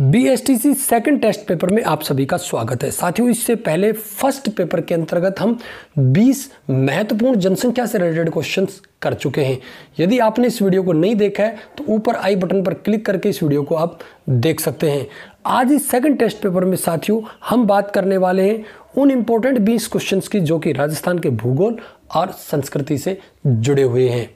B S T C second test paper में आप सभी का स्वागत है साथियों इससे पहले फर्स्ट पेपर के अंतर्गत हम 20 महत्वपूर्ण जनसंख्या से रिलेटेड क्वेश्चंस कर चुके हैं यदि आपने इस वीडियो को नहीं देखा है तो ऊपर आई बटन पर क्लिक करके इस वीडियो को आप देख सकते हैं आज इस सेकेंड टेस्ट पेपर में साथियों हम बात करने वाले हैं उन इम्पोर्टेंट बीस क्वेश्चन की जो कि राजस्थान के भूगोल और संस्कृति से जुड़े हुए हैं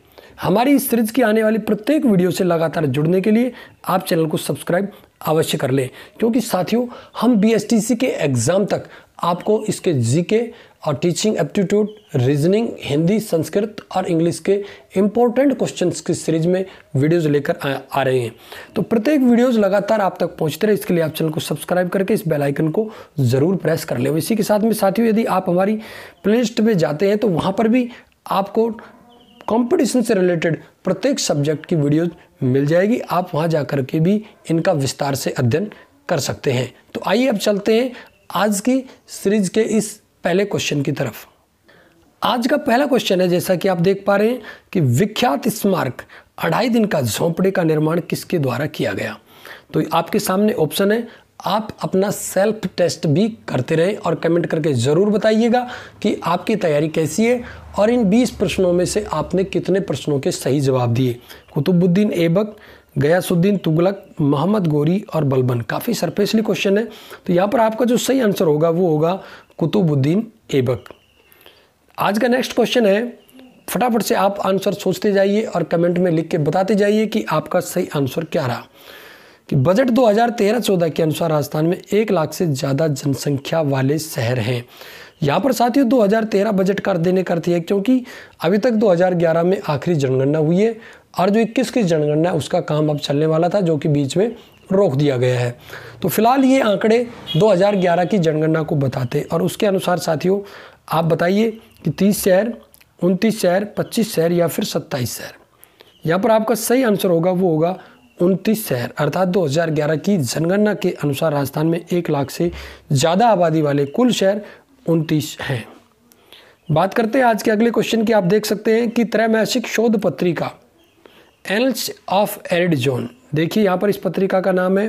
हमारी इस सीरीज की आने वाली प्रत्येक वीडियो से लगातार जुड़ने के लिए आप चैनल को सब्सक्राइब अवश्य कर लें क्योंकि साथियों हम बीएसटीसी के एग्ज़ाम तक आपको इसके जीके और teaching aptitude reasoning Hindi Sanskrit और इंग्लिश के इंपॉर्टेंट क्वेश्चन की सीरीज में वीडियोज़ लेकर आ, आ रहे हैं तो प्रत्येक वीडियोज लगातार आप तक पहुंचते रहे इसके लिए आप चैनल को सब्सक्राइब करके इस बेल आइकन को ज़रूर प्रेस कर लें इसी के साथ में साथियों यदि आप हमारी प्लेलिस्ट में जाते हैं तो वहाँ पर भी आपको कंपटीशन से रिलेटेड प्रत्येक सब्जेक्ट की वीडियो मिल जाएगी आप वहां जाकर के भी इनका विस्तार से अध्ययन कर सकते हैं तो आइए अब चलते हैं आज की सीरीज के इस पहले क्वेश्चन की तरफ आज का पहला क्वेश्चन है जैसा कि आप देख पा रहे हैं कि विख्यात स्मारक अढ़ाई दिन का झोंपड़े का निर्माण किसके द्वारा किया गया तो आपके सामने ऑप्शन है आप अपना सेल्फ टेस्ट भी करते रहें और कमेंट करके ज़रूर बताइएगा कि आपकी तैयारी कैसी है और इन 20 प्रश्नों में से आपने कितने प्रश्नों के सही जवाब दिए कुतुबुद्दीन ऐबक गयासुद्दीन तुगलक मोहम्मद गोरी और बलबन काफ़ी सरफेसली क्वेश्चन है तो यहाँ पर आपका जो सही आंसर होगा वो होगा कुतुबुद्दीन ऐबक आज का नेक्स्ट क्वेश्चन है फटाफट से आप आंसर सोचते जाइए और कमेंट में लिख के बताते जाइए कि आपका सही आंसर क्या रहा कि बजट 2013-14 के अनुसार राजस्थान में एक लाख से ज़्यादा जनसंख्या वाले शहर हैं यहाँ पर साथियों 2013 बजट कर देने का अर्थ है क्योंकि अभी तक 2011 में आखिरी जनगणना हुई है और जो इक्कीस की जनगणना है उसका काम अब चलने वाला था जो कि बीच में रोक दिया गया है तो फिलहाल ये आंकड़े 2011 की जनगणना को बताते हैं और उसके अनुसार साथियों आप बताइए कि 30 शहर उनतीस शहर 25 शहर या फिर 27 शहर यहाँ पर आपका सही आंसर होगा वो होगा उनतीस शहर अर्थात 2011 की जनगणना के अनुसार राजस्थान में एक लाख से ज़्यादा आबादी वाले कुल शहर उनतीस हैं बात करते हैं आज के अगले क्वेश्चन की आप देख सकते हैं कि त्रैमासिक शोध पत्रिका एनल्स ऑफ एरिड जोन देखिए यहाँ पर इस पत्रिका का नाम है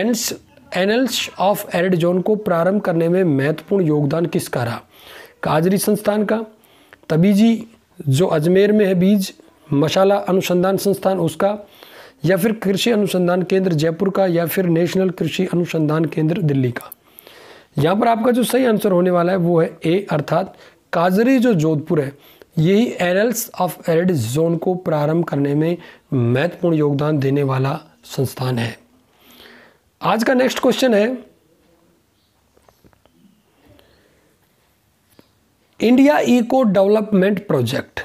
एनस एनल्स ऑफ एरिड जोन को प्रारंभ करने में महत्वपूर्ण योगदान किसका रहा काजरी संस्थान का तबीजी जो अजमेर में है बीज मशाला अनुसंधान संस्थान उसका या फिर कृषि अनुसंधान केंद्र जयपुर का या फिर नेशनल कृषि अनुसंधान केंद्र दिल्ली का यहाँ पर आपका जो सही आंसर होने वाला है वो है ए अर्थात काजरी जो जोधपुर है यही एनल्स ऑफ एरिड जोन को प्रारंभ करने में महत्वपूर्ण योगदान देने वाला संस्थान है आज का नेक्स्ट क्वेश्चन है इंडिया इको डेवलपमेंट प्रोजेक्ट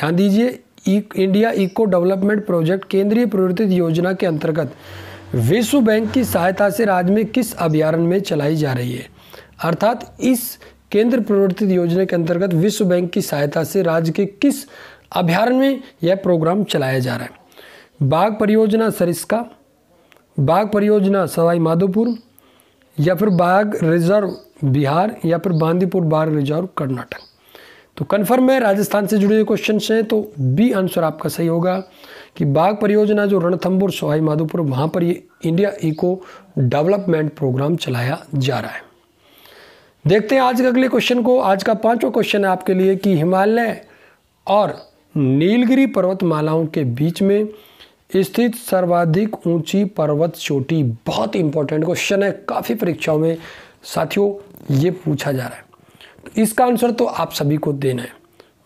ध्यान दीजिए इंडिया इको डेवलपमेंट प्रोजेक्ट केंद्रीय प्रवर्तित योजना के अंतर्गत विश्व बैंक की सहायता से राज्य में किस अभ्यारण में चलाई जा रही है अर्थात इस केंद्र प्रवर्तित योजना के अंतर्गत विश्व बैंक की सहायता से राज्य के किस अभ्यारण में यह प्रोग्राम चलाया जा रहा है बाघ परियोजना सरिस्का बाघ परियोजना सवाई माधोपुर या फिर बाघ रिजर्व बिहार या फिर बांदीपुर बाघ रिजर्व कर्नाटक तो कन्फर्म है राजस्थान से जुड़े हुए क्वेश्चन हैं तो बी आंसर आपका सही होगा कि बाघ परियोजना जो रणथंबोर सोहाई माधोपुर वहाँ पर ये इंडिया इको डेवलपमेंट प्रोग्राम चलाया जा रहा है देखते हैं आज के अगले क्वेश्चन को आज का पांचवा क्वेश्चन है आपके लिए कि हिमालय और नीलगिरी पर्वतमालाओं के बीच में स्थित सर्वाधिक ऊंची पर्वत चोटी बहुत इंपॉर्टेंट क्वेश्चन है काफ़ी परीक्षाओं में साथियों ये पूछा जा रहा है इसका आंसर तो आप सभी को देना है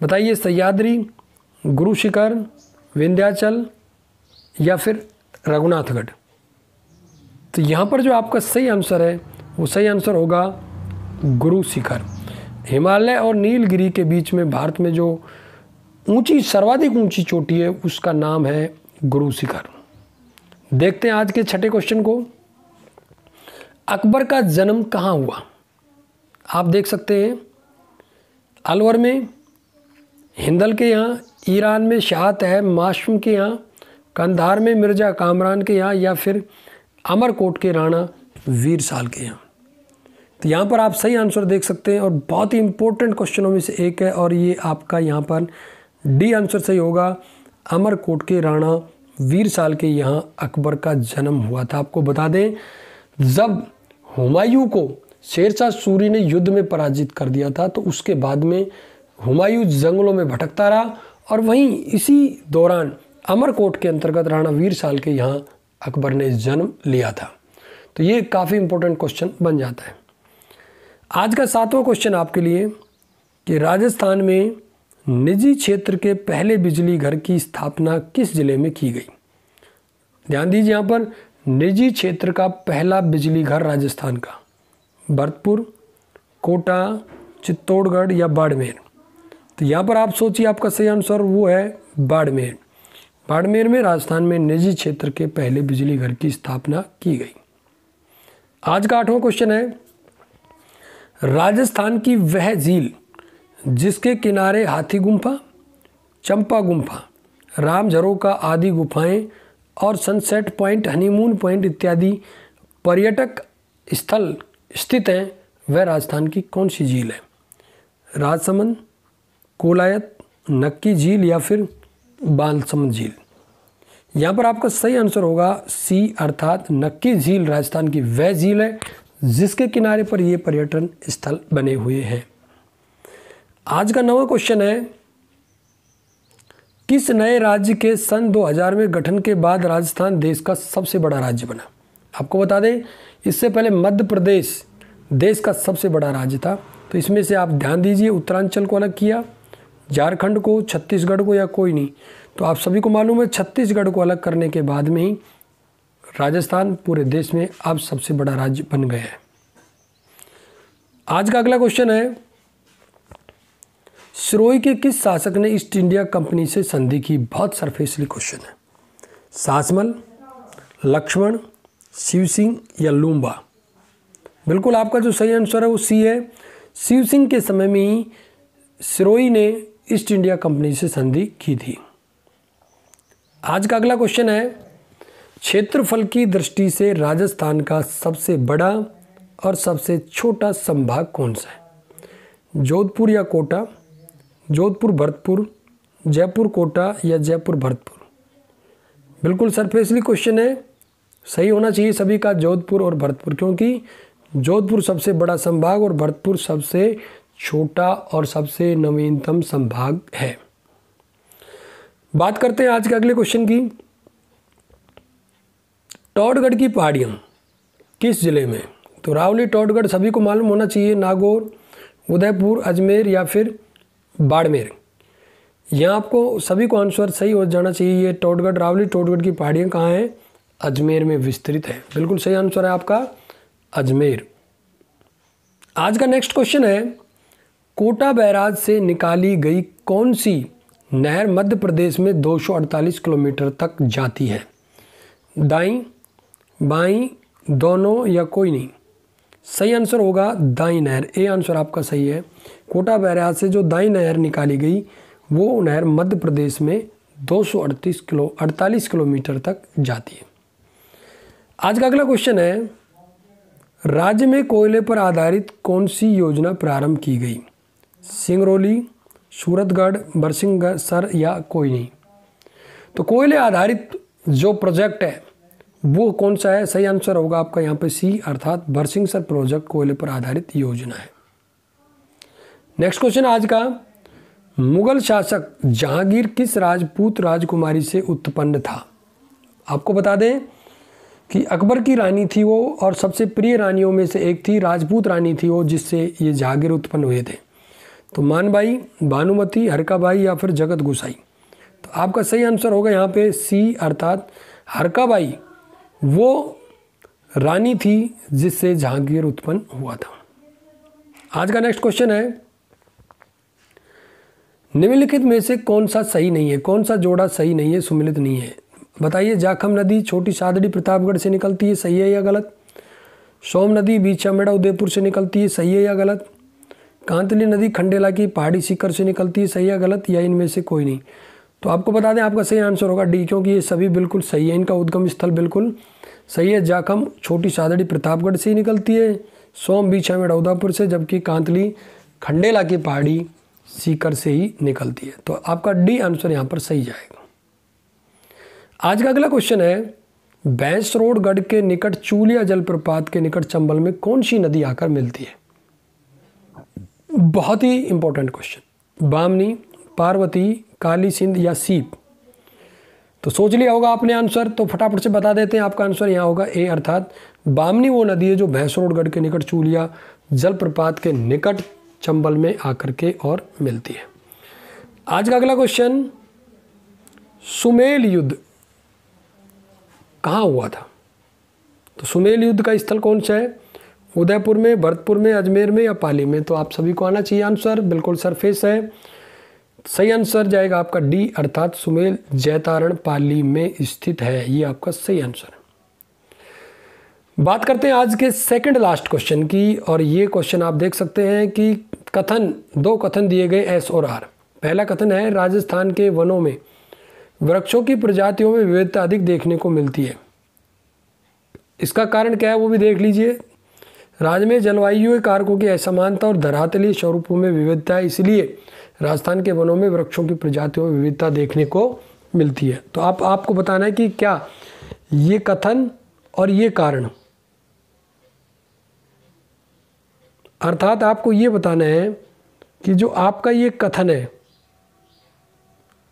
बताइए सयाद्री गुरु शिखर विंध्याचल या फिर रघुनाथगढ़ तो यहाँ पर जो आपका सही आंसर है वो सही आंसर होगा गुरु शिखर हिमालय और नीलगिरी के बीच में भारत में जो ऊंची सर्वाधिक ऊंची चोटी है उसका नाम है गुरु शिखर देखते हैं आज के छठे क्वेश्चन को अकबर का जन्म कहाँ हुआ आप देख सकते हैं अलवर में हिंदल के यहाँ ईरान में शाहत है माशूम के यहाँ कंधार में मिर्ज़ा कामरान के यहाँ या फिर अमरकोट के राणा वीर साल के यहाँ तो यहाँ पर आप सही आंसर देख सकते हैं और बहुत ही इंपॉर्टेंट क्वेश्चनों में से एक है और ये आपका यहाँ पर डी आंसर सही होगा अमरकोट के राणा वीर साल के यहाँ अकबर का जन्म हुआ था आपको बता दें जब हुमायूं को शेरशाह सूरी ने युद्ध में पराजित कर दिया था तो उसके बाद में हुमायूं जंगलों में भटकता रहा और वहीं इसी दौरान अमरकोट के अंतर्गत राणा वीर साल के यहाँ अकबर ने जन्म लिया था तो ये काफ़ी इंपॉर्टेंट क्वेश्चन बन जाता है आज का सातवां क्वेश्चन आपके लिए कि राजस्थान में निजी क्षेत्र के पहले बिजली घर की स्थापना किस ज़िले में की गई ध्यान दीजिए यहाँ पर निजी क्षेत्र का पहला बिजली घर राजस्थान का भरतपुर कोटा चित्तौड़गढ़ या बाड़मेर तो यहाँ पर आप सोचिए आपका सही आंसर वो है बाड़मेर बाड़मेर में राजस्थान में निजी क्षेत्र के पहले बिजली घर की स्थापना की गई आज का आठवां क्वेश्चन है राजस्थान की वह झील जिसके किनारे हाथी गुम्फा चंपा गुम्फा राम झरोका आदि गुफाएं और सनसेट पॉइंट हनीमून पॉइंट इत्यादि पर्यटक स्थल स्थित हैं वह राजस्थान की कौन सी झील है राजसमंद कोलायत नक्की झील या फिर बालसमंद झील यहाँ पर आपका सही आंसर होगा सी अर्थात नक्की झील राजस्थान की वह झील है जिसके किनारे पर ये पर्यटन स्थल बने हुए हैं आज का नवा क्वेश्चन है किस नए राज्य के सन 2000 में गठन के बाद राजस्थान देश का सबसे बड़ा राज्य बना आपको बता दें इससे पहले मध्य प्रदेश देश का सबसे बड़ा राज्य था तो इसमें से आप ध्यान दीजिए उत्तरांचल को अलग किया झारखंड को छत्तीसगढ़ को या कोई नहीं तो आप सभी को मालूम है छत्तीसगढ़ को अलग करने के बाद में ही राजस्थान पूरे देश में अब सबसे बड़ा राज्य बन गया है आज का अगला क्वेश्चन है सिरोही के किस शासक ने ईस्ट इंडिया कंपनी से संधि की बहुत सरफेसली क्वेश्चन है सासमल लक्ष्मण शिव सिंह या लूम्बा बिल्कुल आपका जो सही आंसर है वो सी है शिव सिंह के समय में ही सिरोई ने ईस्ट इंडिया कंपनी से संधि की थी आज का अगला क्वेश्चन है क्षेत्रफल की दृष्टि से राजस्थान का सबसे बड़ा और सबसे छोटा संभाग कौन सा है जोधपुर या कोटा जोधपुर भरतपुर जयपुर कोटा या जयपुर भरतपुर बिल्कुल सरफेसली क्वेश्चन है सही होना चाहिए सभी का जोधपुर और भरतपुर क्योंकि जोधपुर सबसे बड़ा संभाग और भरतपुर सबसे छोटा और सबसे नवीनतम संभाग है बात करते हैं आज के अगले क्वेश्चन की टॉडगढ़ की पहाड़ियाँ किस ज़िले में तो रावली टॉडगढ़ सभी को मालूम होना चाहिए नागौर उदयपुर अजमेर या फिर बाड़मेर यहाँ आपको सभी को आंसर सही हो जाना चाहिए ये टॉडगढ़ रावली टॉडगढ़ की पहाड़ियाँ कहाँ हैं अजमेर में विस्तृत है बिल्कुल सही आंसर है आपका अजमेर आज का नेक्स्ट क्वेश्चन है कोटा बैराज से निकाली गई कौन सी नहर मध्य प्रदेश में 248 किलोमीटर तक जाती है दाई बाई दोनों या कोई नहीं सही आंसर होगा दाई नहर ए आंसर आपका सही है कोटा बैराज से जो दाई नहर निकाली गई वो नहर मध्य प्रदेश में 238 किलो 48 किलोमीटर तक जाती है आज का अगला क्वेश्चन है राज्य में कोयले पर आधारित कौन सी योजना प्रारंभ की गई सिंगरौली सूरतगढ़ सर या कोई नहीं तो कोयले आधारित जो प्रोजेक्ट है वो कौन सा है सही आंसर होगा आपका यहाँ पे सी अर्थात सर प्रोजेक्ट कोयले पर आधारित योजना है नेक्स्ट क्वेश्चन आज का मुगल शासक जहांगीर किस राजपूत राजकुमारी से उत्पन्न था आपको बता दें कि अकबर की रानी थी वो और सबसे प्रिय रानियों में से एक थी राजपूत रानी थी वो जिससे ये जागीर उत्पन्न हुए थे तो मानबाई भानुमति हरकाबाई या फिर जगत गुसाई तो आपका सही आंसर होगा यहाँ पे सी अर्थात हरकाबाई वो रानी थी जिससे जहांगीर उत्पन्न हुआ था आज का नेक्स्ट क्वेश्चन है निम्नलिखित में से कौन सा सही नहीं है कौन सा जोड़ा सही नहीं है सुमिलित नहीं है बताइए जाखम नदी छोटी सादड़ी प्रतापगढ़ से निकलती है सही है या गलत सोम नदी बीच मेड़ा उदयपुर से निकलती है सही है या गलत कांतली नदी खंडेला की पहाड़ी सीकर से निकलती है सही या गलत या इनमें से कोई नहीं तो आपको बता दें आपका सही आंसर होगा डी क्योंकि ये सभी बिल्कुल सही है इनका उद्गम स्थल बिल्कुल सही है जाखम छोटी सादड़ी प्रतापगढ़ से ही निकलती है सोम बीच में उदयपुर से जबकि कांतली खंडेला की पहाड़ी सीकर से ही निकलती है तो आपका डी आंसर यहाँ पर सही जाएगा आज का अगला क्वेश्चन है बैंस रोड गढ़ के निकट चूलिया जलप्रपात के निकट चंबल में कौन सी नदी आकर मिलती है बहुत ही इंपॉर्टेंट क्वेश्चन बामनी पार्वती काली सिंध या सीप तो सोच लिया होगा आपने आंसर तो फटाफट से बता देते हैं आपका आंसर यहाँ होगा ए अर्थात बामनी वो नदी है जो भैंस रोडगढ़ के निकट चूलिया जलप्रपात के निकट चंबल में आकर के और मिलती है आज का अगला क्वेश्चन सुमेल युद्ध कहाँ हुआ था तो सुमेल युद्ध का स्थल कौन सा है उदयपुर में भरतपुर में अजमेर में या पाली में तो आप सभी को आना चाहिए आंसर बिल्कुल सरफेस है सही आंसर जाएगा आपका डी अर्थात सुमेल जैतारण पाली में स्थित है ये आपका सही आंसर है बात करते हैं आज के सेकंड लास्ट क्वेश्चन की और ये क्वेश्चन आप देख सकते हैं कि कथन दो कथन दिए गए एस और आर पहला कथन है राजस्थान के वनों में वृक्षों की प्रजातियों में विविधता अधिक देखने को मिलती है इसका कारण क्या है वो भी देख लीजिए राज्य में जलवायु कारकों की असमानता और धरातलीय स्वरूपों में विविधता है इसलिए राजस्थान के वनों में वृक्षों की प्रजातियों में विविधता देखने को मिलती है तो आप आपको बताना है कि क्या ये कथन और ये कारण अर्थात आपको ये बताना है कि जो आपका ये कथन है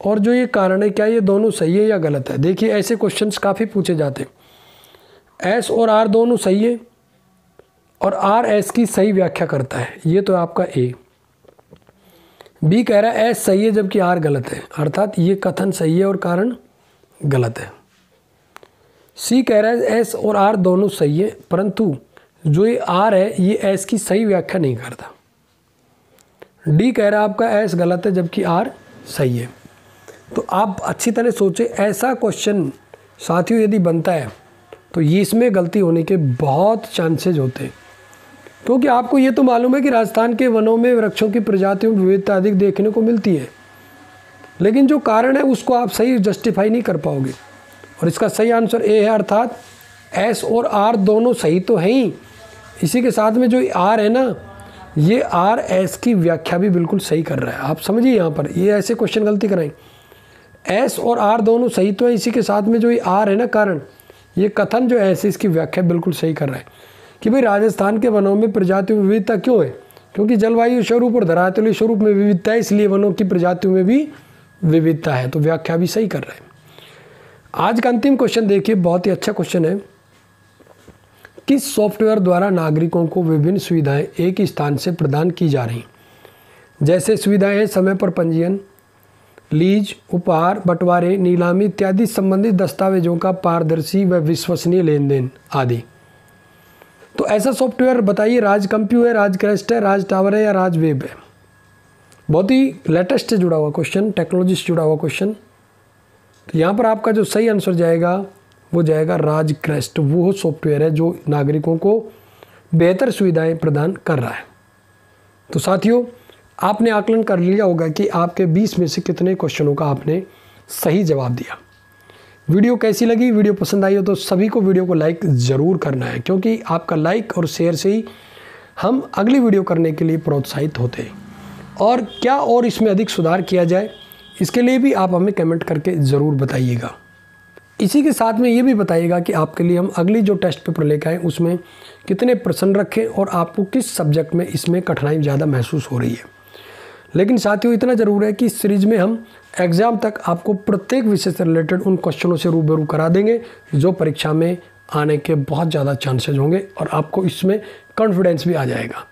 और जो ये कारण है क्या ये दोनों सही है या गलत है देखिए ऐसे क्वेश्चंस काफ़ी पूछे जाते हैं एस और आर दोनों सही है और आर एस की सही व्याख्या करता है ये तो आपका ए बी कह रहा है एस सही है जबकि आर गलत है अर्थात ये कथन सही है और कारण गलत है सी कह रहा है एस और आर दोनों सही है परंतु जो ये आर है ये एस की सही व्याख्या नहीं करता डी कह रहा है आपका एस गलत है जबकि आर सही है तो आप अच्छी तरह सोचें ऐसा क्वेश्चन साथियों यदि बनता है तो ये इसमें गलती होने के बहुत चांसेज होते हैं क्योंकि आपको ये तो मालूम है कि राजस्थान के वनों में वृक्षों की प्रजातियों में विविधता अधिक देखने को मिलती है लेकिन जो कारण है उसको आप सही जस्टिफाई नहीं कर पाओगे और इसका सही आंसर ए है अर्थात एस और आर दोनों सही तो हैं ही इसी के साथ में जो आर है ना ये आर एस की व्याख्या भी बिल्कुल सही कर रहा है आप समझिए यहाँ पर ये ऐसे क्वेश्चन गलती कराएँ एस और आर दोनों सही तो है इसी के साथ में जो ये आर है ना कारण ये कथन जो है ऐसे इसकी व्याख्या बिल्कुल सही कर रहा है कि भाई राजस्थान के वनों में प्रजातियों में विविधता क्यों है क्योंकि जलवायु स्वरूप और धरातली स्वरूप में विविधता है इसलिए वनों की प्रजातियों में भी विविधता है तो व्याख्या भी सही कर रहा है आज का अंतिम क्वेश्चन देखिए बहुत ही अच्छा क्वेश्चन है किस सॉफ्टवेयर द्वारा नागरिकों को विभिन्न सुविधाएं एक ही स्थान से प्रदान की जा रही जैसे सुविधाएं समय पर पंजीयन लीज उपहार बंटवारे नीलामी इत्यादि संबंधित दस्तावेजों का पारदर्शी व विश्वसनीय लेन देन आदि तो ऐसा सॉफ्टवेयर बताइए राज कंप्यू है राज क्रेस्ट है राज टावर है या राज वेब है बहुत ही लेटेस्ट से जुड़ा हुआ क्वेश्चन टेक्नोलॉजी से जुड़ा हुआ क्वेश्चन तो यहाँ पर आपका जो सही आंसर जाएगा वो जाएगा राज क्रेस्ट वो सॉफ्टवेयर है जो नागरिकों को बेहतर सुविधाएं प्रदान कर रहा है तो साथियों आपने आकलन कर लिया होगा कि आपके 20 में से कितने क्वेश्चनों का आपने सही जवाब दिया वीडियो कैसी लगी वीडियो पसंद आई हो तो सभी को वीडियो को लाइक ज़रूर करना है क्योंकि आपका लाइक और शेयर से ही हम अगली वीडियो करने के लिए प्रोत्साहित होते हैं और क्या और इसमें अधिक सुधार किया जाए इसके लिए भी आप हमें कमेंट करके ज़रूर बताइएगा इसी के साथ में ये भी बताइएगा कि आपके लिए हम अगली जो टेस्ट पेपर लेकर आए उसमें कितने प्रसन्न रखें और आपको किस सब्जेक्ट में इसमें कठिनाई ज़्यादा महसूस हो रही है लेकिन साथियों इतना ज़रूर है कि इस सीरीज़ में हम एग्ज़ाम तक आपको प्रत्येक विषय से रिलेटेड उन क्वेश्चनों से रूबरू करा देंगे जो परीक्षा में आने के बहुत ज़्यादा चांसेज होंगे और आपको इसमें कॉन्फिडेंस भी आ जाएगा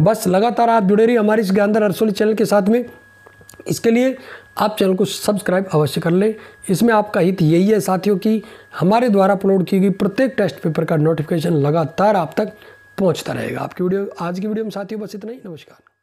बस लगातार आप जुड़े रही हमारे इस ज्ञानदार अरसोली चैनल के साथ में इसके लिए आप चैनल को सब्सक्राइब अवश्य कर लें इसमें आपका हित यही है साथियों कि हमारे द्वारा अपलोड की गई प्रत्येक टेस्ट पेपर का नोटिफिकेशन लगातार आप तक पहुंचता रहेगा आपकी वीडियो आज की वीडियो में साथियों बस इतना ही नमस्कार